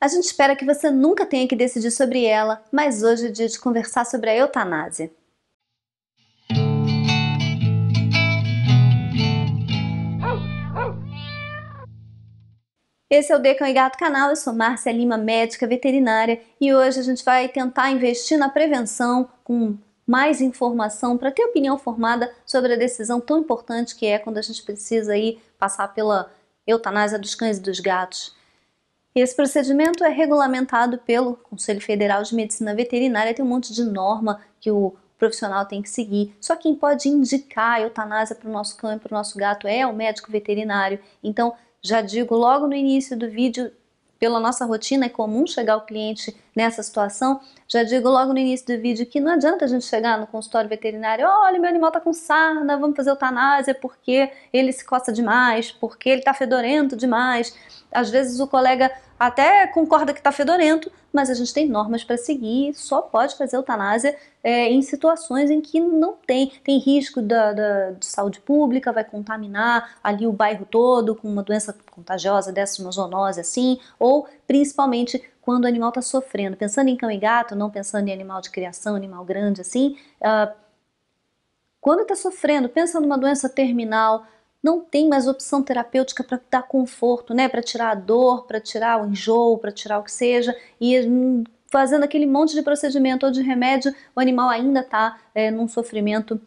A gente espera que você nunca tenha que decidir sobre ela, mas hoje é dia de conversar sobre a eutanásia. Esse é o Decão e Gato Canal, eu sou Márcia Lima, médica veterinária, e hoje a gente vai tentar investir na prevenção com mais informação para ter opinião formada sobre a decisão tão importante que é quando a gente precisa aí passar pela eutanásia dos cães e dos gatos. Esse procedimento é regulamentado pelo Conselho Federal de Medicina Veterinária, tem um monte de norma que o profissional tem que seguir. Só quem pode indicar a eutanásia para o nosso cão e para o nosso gato é o médico veterinário. Então, já digo logo no início do vídeo, pela nossa rotina é comum chegar o cliente nessa situação. Já digo logo no início do vídeo que não adianta a gente chegar no consultório veterinário, olha, meu animal tá com sarna, vamos fazer eutanásia porque ele se coça demais, porque ele tá fedorento demais. Às vezes o colega até concorda que tá fedorento, mas a gente tem normas para seguir, só pode fazer eutanásia é, em situações em que não tem, tem risco da, da, de saúde pública, vai contaminar ali o bairro todo com uma doença contagiosa dessa, uma zoonose assim, ou principalmente quando o animal está sofrendo. Pensando em cão e gato, não pensando em animal de criação, animal grande assim, uh, quando está sofrendo, pensa numa doença terminal, não tem mais opção terapêutica para dar conforto, né? Para tirar a dor, para tirar o enjoo, para tirar o que seja, e hum, fazendo aquele monte de procedimento ou de remédio, o animal ainda está é, eh, num sofrimento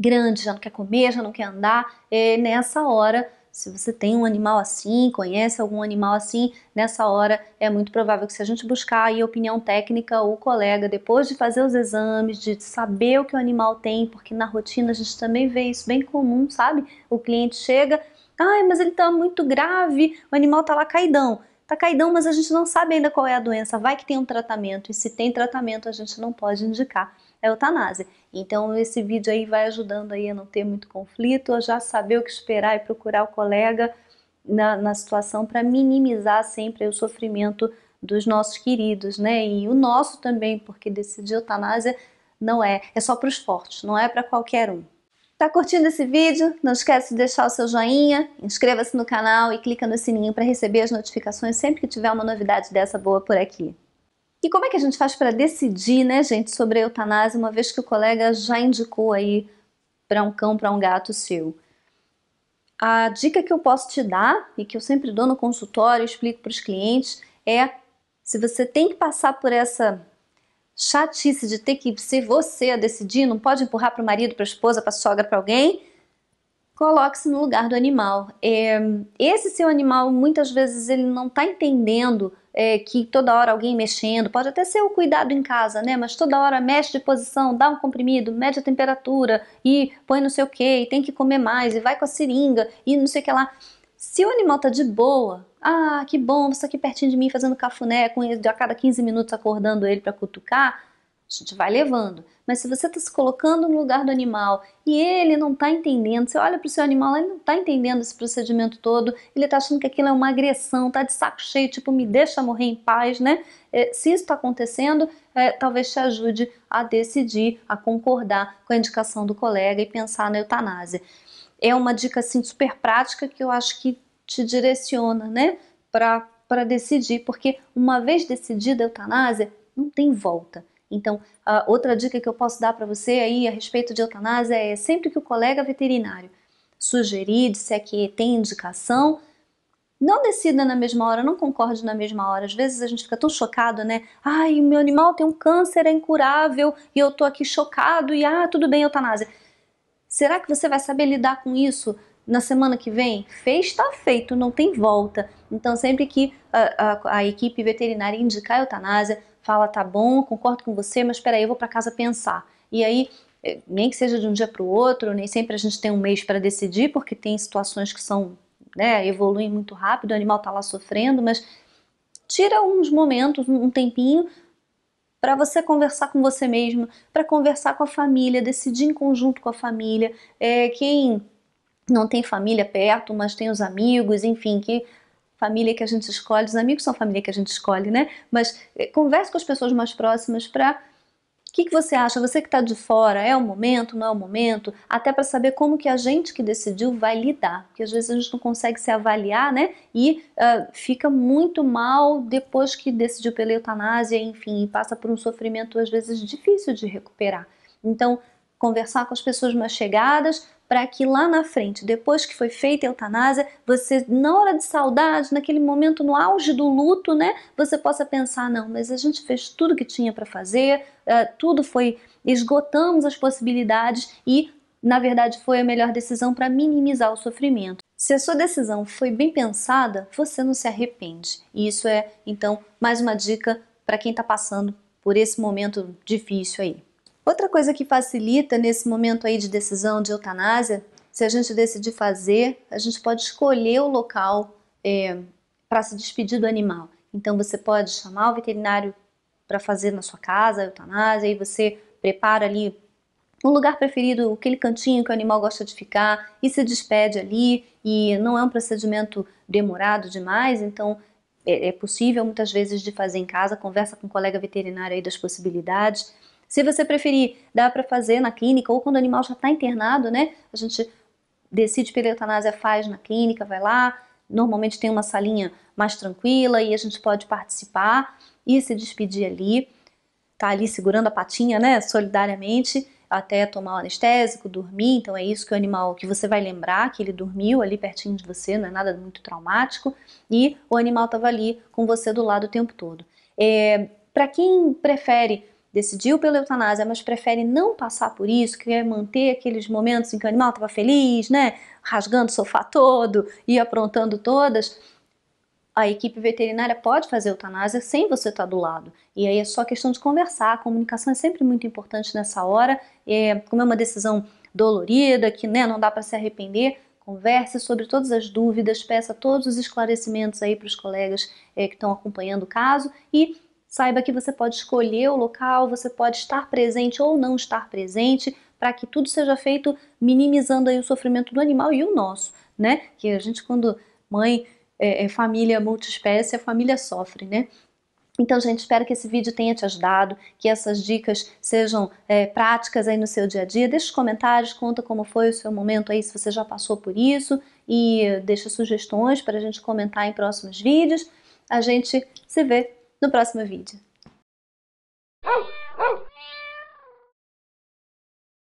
grande, já não quer comer, já não quer andar. É, nessa hora se você tem um animal assim, conhece algum animal assim, nessa hora é muito provável que se a gente buscar aí opinião técnica, o colega, depois de fazer os exames, de saber o que o animal tem, porque na rotina a gente também vê isso bem comum, sabe? O cliente chega, ai, mas ele está muito grave, o animal está lá caidão. Está caidão, mas a gente não sabe ainda qual é a doença. Vai que tem um tratamento, e se tem tratamento, a gente não pode indicar é a eutanásia. Então esse vídeo aí vai ajudando aí a não ter muito conflito, a já saber o que esperar e procurar o colega na, na situação para minimizar sempre o sofrimento dos nossos queridos, né? E o nosso também, porque decidir eutanásia não é, é só para os fortes, não é para qualquer um. Tá curtindo esse vídeo? Não esquece de deixar o seu joinha, inscreva-se no canal e clica no sininho para receber as notificações sempre que tiver uma novidade dessa boa por aqui. E como é que a gente faz para decidir, né, gente, sobre a eutanásia, uma vez que o colega já indicou aí para um cão, para um gato seu? A dica que eu posso te dar e que eu sempre dou no consultório, explico para os clientes, é se você tem que passar por essa chatice de ter que ser você a decidir, não pode empurrar para o marido, para a esposa, para a sogra, para alguém, Coloque-se no lugar do animal. É, esse seu animal, muitas vezes, ele não está entendendo é, que toda hora alguém mexendo, pode até ser o cuidado em casa, né? Mas toda hora mexe de posição, dá um comprimido, mede a temperatura e põe não sei o que, tem que comer mais, e vai com a seringa e não sei o que lá. Se o animal está de boa, ah, que bom, você tá aqui pertinho de mim fazendo cafuné, com ele, a cada 15 minutos acordando ele para cutucar, a gente vai levando. Mas se você está se colocando no lugar do animal e ele não está entendendo, você olha para o seu animal, ele não está entendendo esse procedimento todo, ele está achando que aquilo é uma agressão, está de saco cheio, tipo, me deixa morrer em paz, né? É, se isso está acontecendo, é, talvez te ajude a decidir, a concordar com a indicação do colega e pensar na eutanásia. É uma dica, assim, super prática que eu acho que te direciona, né? Para decidir, porque uma vez decidida a eutanásia, não tem volta. Então, outra dica que eu posso dar para você aí a respeito de eutanásia é sempre que o colega veterinário sugerir, disser que tem indicação, não decida na mesma hora, não concorde na mesma hora. Às vezes a gente fica tão chocado, né? Ai, meu animal tem um câncer, é incurável e eu tô aqui chocado e ah, tudo bem, eutanásia. Será que você vai saber lidar com isso na semana que vem? Fez, está feito, não tem volta. Então, sempre que a, a, a equipe veterinária indicar a eutanásia, fala tá bom, concordo com você, mas espera eu vou para casa pensar. E aí eh, nem que seja de um dia para o outro, nem sempre a gente tem um mês para decidir, porque tem situações que são, né, evoluem muito rápido, o animal está lá sofrendo, mas tira uns momentos, um tempinho para você conversar com você mesmo, para conversar com a família, decidir em conjunto com a família, é, quem não tem família perto, mas tem os amigos, enfim, que família que a gente escolhe, os amigos são família que a gente escolhe, né? Mas eh, converse com as pessoas mais próximas para o que, que, você acha? Você que está de fora, é o momento, não é o momento? Até para saber como que a gente que decidiu vai lidar, porque às vezes a gente não consegue se avaliar, né? E uh, fica muito mal depois que decidiu pela eutanásia, enfim, e passa por um sofrimento às vezes difícil de recuperar. Então, conversar com as pessoas mais chegadas, para que lá na frente, depois que foi feita a eutanásia, você na hora de saudade, naquele momento no auge do luto, né, você possa pensar não, mas a gente fez tudo que tinha para fazer, eh, tudo foi esgotamos as possibilidades e na verdade foi a melhor decisão para minimizar o sofrimento. Se a sua decisão foi bem pensada, você não se arrepende. E isso é, então, mais uma dica para quem está passando por esse momento difícil aí. Outra coisa que facilita nesse momento aí de decisão de eutanásia, se a gente decidir fazer, a gente pode escolher o local é, para se despedir do animal. Então você pode chamar o veterinário para fazer na sua casa a eutanásia e você prepara ali um lugar preferido, aquele cantinho que o animal gosta de ficar e se despede ali e não é um procedimento demorado demais, então é, é possível muitas vezes de fazer em casa, conversa com um colega veterinário aí das possibilidades se você preferir, dá para fazer na clínica ou quando o animal já está internado, né? A gente decide pela eutanásia, faz na clínica, vai lá. Normalmente tem uma salinha mais tranquila e a gente pode participar e se despedir ali. Tá ali segurando a patinha, né? Solidariamente até tomar o anestésico, dormir. Então é isso que o animal que você vai lembrar que ele dormiu ali pertinho de você, não é nada muito traumático. E o animal estava ali com você do lado o tempo todo. É, Para quem prefere decidiu pela eutanásia, mas prefere não passar por isso, quer manter aqueles momentos em que o animal estava feliz, né? Rasgando o sofá todo e aprontando todas. A equipe veterinária pode fazer eutanásia sem você estar do lado. E aí é só questão de conversar. A comunicação é sempre muito importante nessa hora. É, como é uma decisão dolorida, que né, não dá para se arrepender, converse sobre todas as dúvidas, peça todos os esclarecimentos aí para os colegas é, que estão acompanhando o caso e Saiba que você pode escolher o local, você pode estar presente ou não estar presente, para que tudo seja feito minimizando aí o sofrimento do animal e o nosso, né? Que a gente quando mãe é, é família multiespécie, a família sofre, né? Então, gente, espero que esse vídeo tenha te ajudado, que essas dicas sejam é, práticas aí no seu dia a dia. Deixa os comentários, conta como foi o seu momento aí, se você já passou por isso e deixa sugestões para a gente comentar em próximos vídeos. A gente se vê no próximo vídeo.